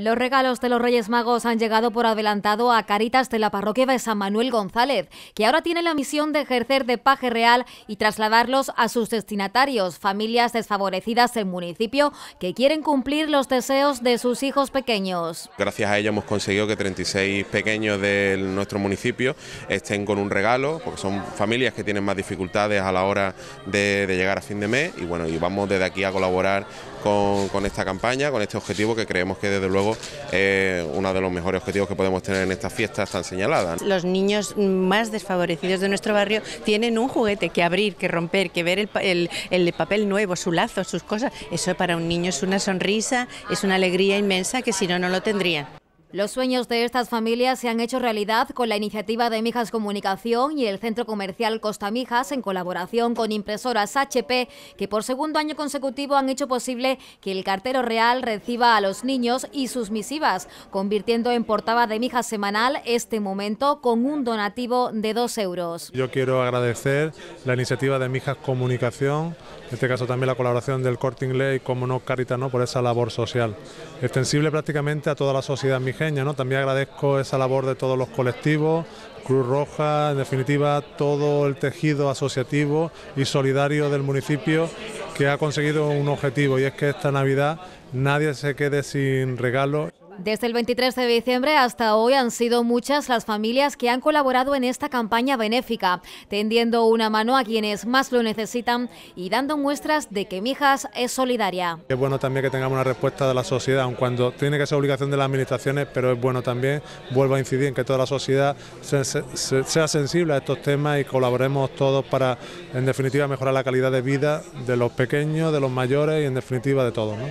Los regalos de los Reyes Magos han llegado por adelantado a Caritas de la parroquia de San Manuel González, que ahora tiene la misión de ejercer de paje real y trasladarlos a sus destinatarios, familias desfavorecidas en municipio que quieren cumplir los deseos de sus hijos pequeños. Gracias a ello hemos conseguido que 36 pequeños de nuestro municipio estén con un regalo, porque son familias que tienen más dificultades a la hora de, de llegar a fin de mes y bueno, y vamos desde aquí a colaborar con, esta campaña, con este objetivo que creemos que desde luego es uno de los mejores objetivos que podemos tener en estas fiestas tan señaladas. Los niños más desfavorecidos de nuestro barrio tienen un juguete que abrir, que romper, que ver el, el papel nuevo, su lazo, sus cosas. Eso para un niño es una sonrisa, es una alegría inmensa que si no, no lo tendrían. Los sueños de estas familias se han hecho realidad con la iniciativa de Mijas Comunicación y el Centro Comercial Costa Mijas en colaboración con impresoras HP, que por segundo año consecutivo han hecho posible que el cartero real reciba a los niños y sus misivas, convirtiendo en portada de Mijas semanal este momento con un donativo de 2 euros. Yo quiero agradecer la iniciativa de Mijas Comunicación, en este caso también la colaboración del Corte Inglés y como no Caritas, ¿no? por esa labor social, extensible prácticamente a toda la sociedad mija también agradezco esa labor de todos los colectivos, Cruz Roja, en definitiva todo el tejido asociativo y solidario del municipio que ha conseguido un objetivo y es que esta Navidad nadie se quede sin regalos. Desde el 23 de diciembre hasta hoy han sido muchas las familias que han colaborado en esta campaña benéfica, tendiendo una mano a quienes más lo necesitan y dando muestras de que Mijas es solidaria. Es bueno también que tengamos una respuesta de la sociedad, aun cuando tiene que ser obligación de las administraciones, pero es bueno también, vuelvo a incidir en que toda la sociedad sea, sensible a estos temas y colaboremos todos para, en definitiva, mejorar la calidad de vida de los pequeños, de los mayores y, en definitiva, de todos.